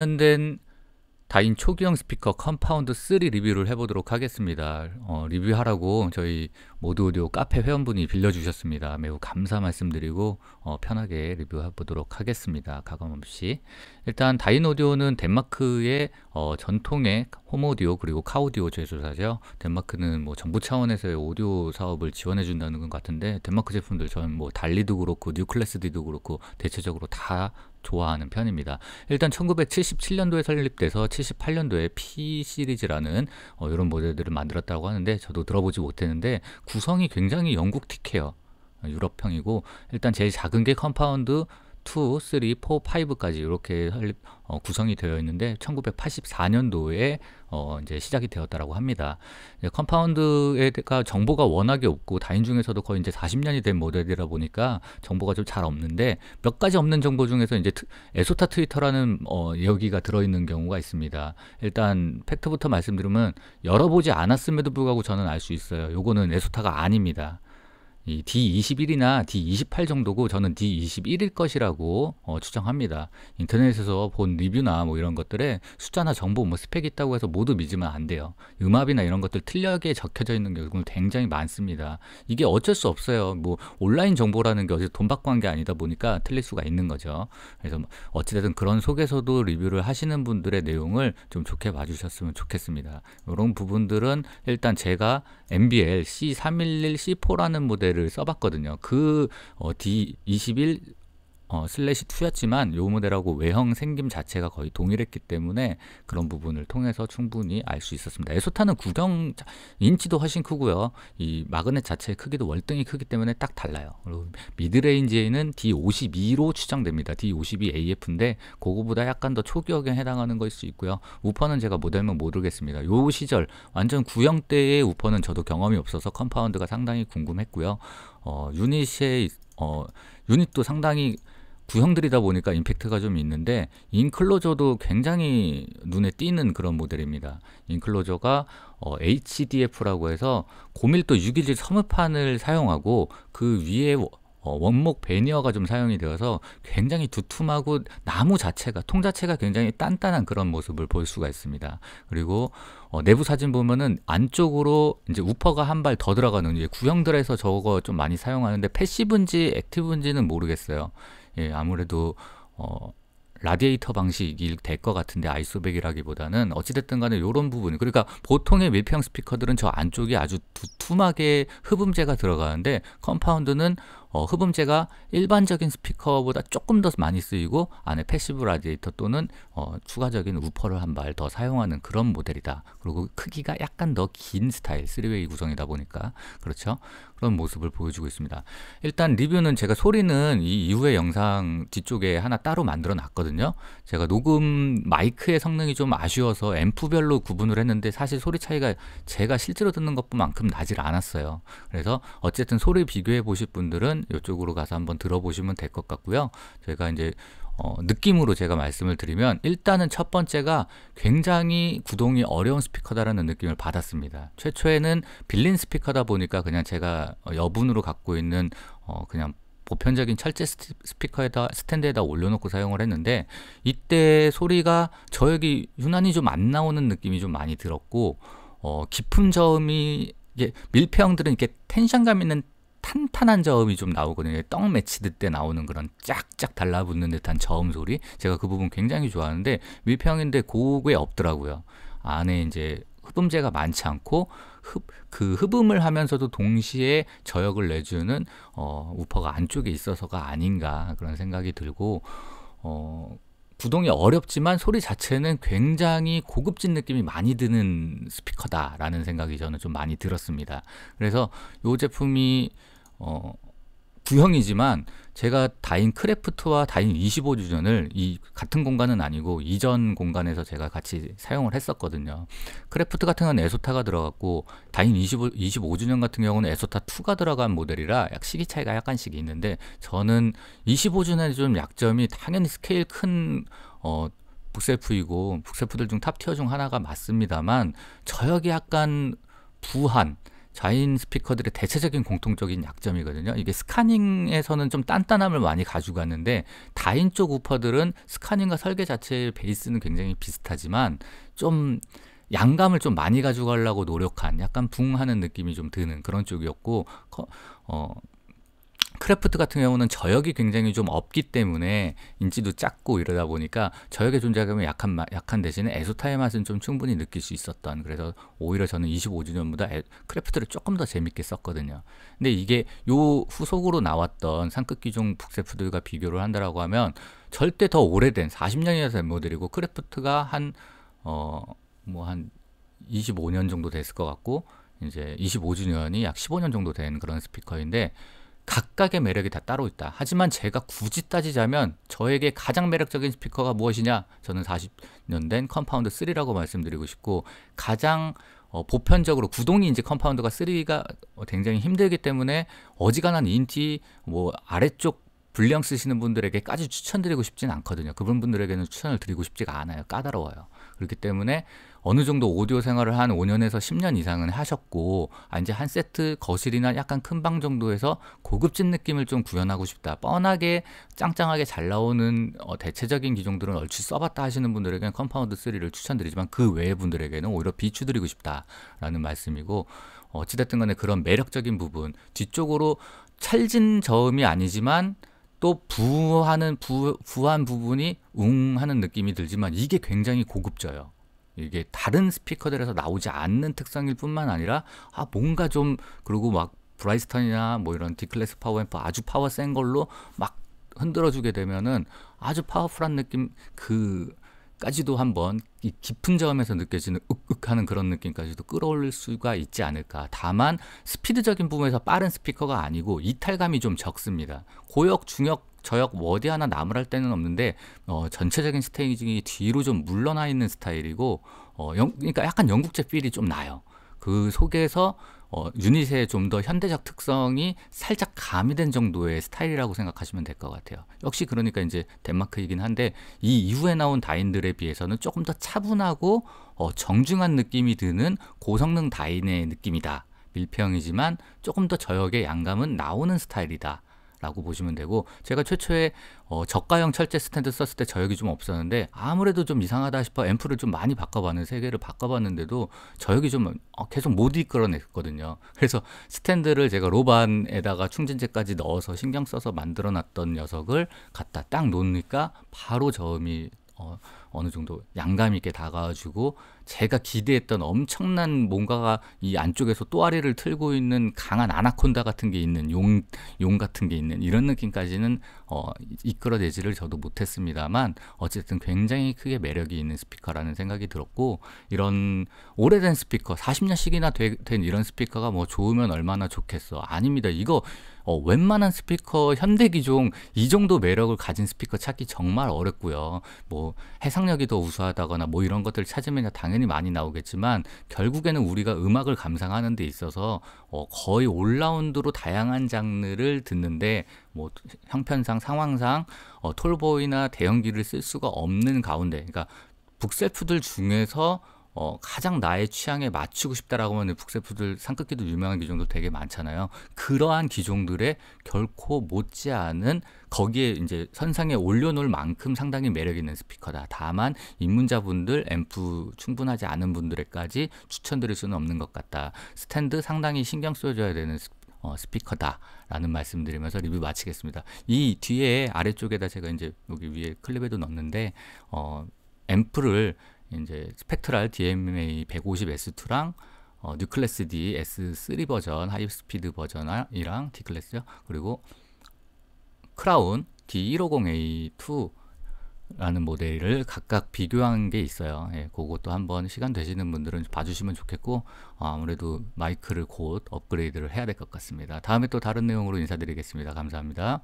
현련된 다인 초기형 스피커 컴파운드 3 리뷰를 해보도록 하겠습니다. 어, 리뷰하라고 저희 모두 오디오 카페 회원분이 빌려주셨습니다. 매우 감사 말씀드리고 어, 편하게 리뷰해보도록 하겠습니다. 가감없이 일단 다인 오디오는 덴마크의 어, 전통의 홈오디오 그리고 카오디오 제조사죠. 덴마크는 뭐 정부 차원에서의 오디오 사업을 지원해준다는 것 같은데 덴마크 제품들 저는 뭐 달리도 그렇고 뉴클래스디도 그렇고 대체적으로 다 좋아하는 편입니다. 일단 1977년도에 설립돼서 78년도에 P 시리즈라는 어, 이런 모델들을 만들었다고 하는데 저도 들어보지 못했는데 구성이 굉장히 영국 틱해요. 어, 유럽형이고 일단 제일 작은 게 컴파운드 2, 3, 4, 5까지 이렇게 어, 구성이 되어 있는데 1984년도에 어, 이제 시작이 되었다라고 합니다. 컴파운드가 정보가 워낙에 없고 다인 중에서도 거의 이제 40년이 된 모델이라 보니까 정보가 좀 잘 없는데 몇 가지 없는 정보 중에서 이제 에소타 트위터라는 어, 여기가 들어있는 경우가 있습니다. 일단 팩트부터 말씀드리면 열어보지 않았음에도 불구하고 저는 알 수 있어요. 요거는 에소타가 아닙니다. 이 D21이나 D28 정도고 저는 D21일 것이라고 어, 추정합니다. 인터넷에서 본 리뷰나 뭐 이런 것들에 숫자나 정보 뭐 스펙 이 있다고 해서 모두 믿으면 안 돼요. 음압이나 이런 것들 틀려게 적혀져 있는 경우는 굉장히 많습니다. 이게 어쩔 수 없어요. 뭐 온라인 정보라는 게 어제 돈 받고 한 게 아니다 보니까 틀릴 수가 있는 거죠. 그래서 뭐 어찌됐든 그런 속에서도 리뷰를 하시는 분들의 내용을 좀 좋게 봐주셨으면 좋겠습니다. 이런 부분들은 일단 제가 MBL C311 C4라는 모델을 모델 써봤거든요. 그 어, D21 어, 슬래시 2였지만 요 모델하고 외형 생김 자체가 거의 동일했기 때문에 그런 부분을 통해서 충분히 알 수 있었습니다. 에소타는 구경 인치도 훨씬 크고요. 이 마그넷 자체의 크기도 월등히 크기 때문에 딱 달라요. 그리고 미드레인지에는 D52로 추정됩니다. D52 AF인데 그거보다 약간 더 초기역에 해당하는 거일 수 있고요. 우퍼는 제가 모델만 뭐 모르겠습니다. 요 시절 완전 구형 때의 우퍼는 저도 경험이 없어서 컴파운드가 상당히 궁금했고요. 어, 유닛의 어, 유닛도 상당히 구형들이다 보니까 임팩트가 좀 있는데 인클로저도 굉장히 눈에 띄는 그런 모델입니다. 인클로저가 어, HDF라고 해서 고밀도 유기질 섬유판을 사용하고 그 위에 어, 원목 베니어가 좀 사용이 되어서 굉장히 두툼하고 나무 자체가 통 자체가 굉장히 단단한 그런 모습을 볼 수가 있습니다. 그리고 어, 내부 사진 보면은 안쪽으로 이제 우퍼가 한 발 더 들어가는 구형들에서 저거 좀 많이 사용하는데 패시브인지 액티브인지는 모르겠어요. 예, 아무래도 어, 라디에이터 방식이될 것 같은데 아이소백이라기보다는 어찌됐든 간에 이런 부분 그러니까 보통의 밀평 스피커들은 저안쪽에 아주 두툼하게 흡음재가 들어가는데 컴파운드는 어, 흡음재가 일반적인 스피커보다 조금 더 많이 쓰이고 안에 패시브 라디에이터 또는 어, 추가적인 우퍼를 한 발 더 사용하는 그런 모델이다. 그리고 크기가 약간 더 긴 스타일 3웨이 구성이다 보니까 그렇죠. 그런 모습을 보여주고 있습니다. 일단 리뷰는 제가 소리는 이 이후의 영상 뒤쪽에 하나 따로 만들어 놨거든요. 제가 녹음 마이크의 성능이 좀 아쉬워서 앰프별로 구분을 했는데 사실 소리 차이가 제가 실제로 듣는 것만큼 나질 않았어요. 그래서 어쨌든 소리 비교해 보실 분들은 이쪽으로 가서 한번 들어보시면 될 것 같고요. 제가 이제 어, 느낌으로 제가 말씀을 드리면 일단은 첫 번째가 굉장히 구동이 어려운 스피커다라는 느낌을 받았습니다. 최초에는 빌린 스피커다 보니까 그냥 제가 여분으로 갖고 있는 어, 그냥 보편적인 철제 스피커에다 스탠드에다 올려놓고 사용을 했는데 이때 소리가 저에게 유난히 좀 안 나오는 느낌이 좀 많이 들었고 어, 깊은 저음이 이게 밀폐형들은 이렇게 텐션감 있는 탄탄한 저음이 좀 나오거든요. 떡 맺히듯 때 나오는 그런 짝짝 달라붙는 듯한 저음 소리. 제가 그 부분 굉장히 좋아하는데 밀평인데 곡에 없더라고요. 안에 이제 흡음재가 많지 않고 흡, 그 흡음을 하면서도 동시에 저역을 내주는 어, 우퍼가 안쪽에 있어서가 아닌가 그런 생각이 들고 어, 구동이 어렵지만 소리 자체는 굉장히 고급진 느낌이 많이 드는 스피커다라는 생각이 저는 좀 많이 들었습니다. 그래서 이 제품이 어, 구형이지만 제가 다인 크래프트와 다인 25주전을 이 같은 공간은 아니고 이전 공간에서 제가 같이 사용을 했었거든요. 크래프트 같은 경우는 에소타가 들어갔고 다인 25, 25주년 같은 경우는 에소타 2가 들어간 모델이라 약 시기 차이가 약간씩 있는데 저는 25주년의 좀 약점이 당연히 스케일 큰 어, 북세프이고북세프들중 탑티어 중 하나가 맞습니다만 저역이 약간 부한 자인 스피커들의 대체적인 공통적인 약점이거든요. 이게 스카닝에서는 좀 단단함을 많이 가져가는데 다인 쪽 우퍼들은 스카닝과 설계 자체의 베이스는 굉장히 비슷하지만 좀 양감을 좀 많이 가져가려고 노력한 약간 붕하는 느낌이 좀 드는 그런 쪽이었고 어, 크래프트 같은 경우는 저역이 굉장히 좀 없기 때문에 인지도 작고 이러다 보니까 저역의 존재감이 약한, 약한 대신에 에소타의 맛은 좀 충분히 느낄 수 있었던 그래서 오히려 저는 25주년보다 에, 크래프트를 조금 더 재밌게 썼거든요. 근데 이게 요 후속으로 나왔던 상급 기종 북세프들과 비교를 한다라고 하면 절대 더 오래된 40년이나 된 모델이고 크래프트가 한 어 뭐 한 25년 어, 뭐 정도 됐을 것 같고 이제 25주년이 약 15년 정도 된 그런 스피커인데 각각의 매력이 다 따로 있다. 하지만 제가 굳이 따지자면 저에게 가장 매력적인 스피커가 무엇이냐? 저는 40년 된 컴파운드 3라고 말씀드리고 싶고 가장 어, 보편적으로 구동이 이제 컴파운드가 3가 굉장히 힘들기 때문에 어지간한 인티 뭐 아래쪽 분량 쓰시는 분들에게까지 추천드리고 싶진 않거든요. 그 분들에게는 추천을 드리고 싶지가 않아요. 까다로워요. 그렇기 때문에 어느 정도 오디오 생활을 한 5년에서 10년 이상은 하셨고 아, 이제 한 세트 거실이나 약간 큰 방 정도에서 고급진 느낌을 좀 구현하고 싶다. 뻔하게 짱짱하게 잘 나오는 어, 대체적인 기종들은 얼추 써봤다 하시는 분들에게는 컴파운드 3를 추천드리지만 그 외의 분들에게는 오히려 비추드리고 싶다라는 말씀이고 어, 어찌됐든 간에 그런 매력적인 부분 뒤쪽으로 찰진 저음이 아니지만 또 부하는 부, 부한 부분이 웅 하는 느낌이 들지만 이게 굉장히 고급져요. 이게 다른 스피커들에서 나오지 않는 특성일 뿐만 아니라 아 뭔가 좀 그리고 막 브라이스턴이나 뭐 이런 디클래스 파워앰프 아주 파워 센 걸로 막 흔들어 주게 되면은 아주 파워풀한 느낌 그 까지도 한번 이 깊은 저음에서 느껴지는 윽윽하는 그런 느낌까지도 끌어올릴 수가 있지 않을까. 다만 스피드적인 부분에서 빠른 스피커가 아니고 이탈감이 좀 적습니다. 고역, 중역, 저역 워디 하나 나무랄 때는 없는데 어, 전체적인 스테이징이 뒤로 좀 물러나 있는 스타일이고 어, 영, 그러니까 약간 영국제 필이 좀 나요. 그 속에서 어, 유닛의 좀 더 현대적 특성이 살짝 가미된 정도의 스타일이라고 생각하시면 될 것 같아요. 역시 그러니까 이제 덴마크이긴 한데 이 이후에 나온 다인들에 비해서는 조금 더 차분하고 어, 정중한 느낌이 드는 고성능 다인의 느낌이다. 밀평이지만 조금 더 저역의 양감은 나오는 스타일이다. 라고 보시면 되고 제가 최초에 어, 저가형 철제 스탠드 썼을 때 저역이 좀 없었는데 아무래도 좀 이상하다 싶어 앰프를 좀 많이 바꿔봤는 세 개를 바꿔봤는데도 저역이 좀 어, 계속 못 이끌어냈거든요 그래서 스탠드를 제가 로반에다가 충전재까지 넣어서 신경 써서 만들어 놨던 녀석을 갖다 딱 놓으니까 바로 저음이 어, 어느 정도 양감 있게 다가와주고 제가 기대했던 엄청난 뭔가가 이 안쪽에서 또아리를 틀고 있는 강한 아나콘다 같은 게 있는 용, 용 같은 게 있는 이런 느낌까지는 어, 이끌어내지를 저도 못했습니다만 어쨌든 굉장히 크게 매력이 있는 스피커라는 생각이 들었고 이런 오래된 스피커 40년씩이나 되, 된 이런 스피커가 뭐 좋으면 얼마나 좋겠어 아닙니다 이거 어, 웬만한 스피커 현대 기종 이 정도 매력을 가진 스피커 찾기 정말 어렵고요 뭐 해상력이 더 우수하다거나 뭐 이런 것들 찾으면 당연히 당연히 많이 나오겠지만 결국에는 우리가 음악을 감상하는 데 있어서 어, 거의 올라운드로 다양한 장르를 듣는데 뭐 형편상 상황상 어, 톨보이나 대형기를 쓸 수가 없는 가운데 그러니까 북세프들 중에서 어, 가장 나의 취향에 맞추고 싶다라고 하면 북세푸들 상급기도 유명한 기종도 되게 많잖아요. 그러한 기종들의 결코 못지않은 거기에 이제 선상에 올려놓을 만큼 상당히 매력 있는 스피커다. 다만 입문자분들, 앰프 충분하지 않은 분들에까지 추천드릴 수는 없는 것 같다. 스탠드 상당히 신경 써줘야 되는 스피커. 어, 스피커다라는 말씀드리면서 리뷰 마치겠습니다. 이 뒤에 아래쪽에다 제가 이제 여기 위에 클립에도 넣었는데 어, 앰프를 이제 스펙트랄 DMA 150S2랑 어, 뉴클래스 D S3 버전 하이스피드 버전이랑 D클래스죠. 그리고 크라운 D150A2라는 모델을 각각 비교한 게 있어요. 예, 그것도 한번 시간 되시는 분들은 봐주시면 좋겠고 어, 아무래도 마이크를 곧 업그레이드를 해야 될 것 같습니다. 다음에 또 다른 내용으로 인사드리겠습니다. 감사합니다.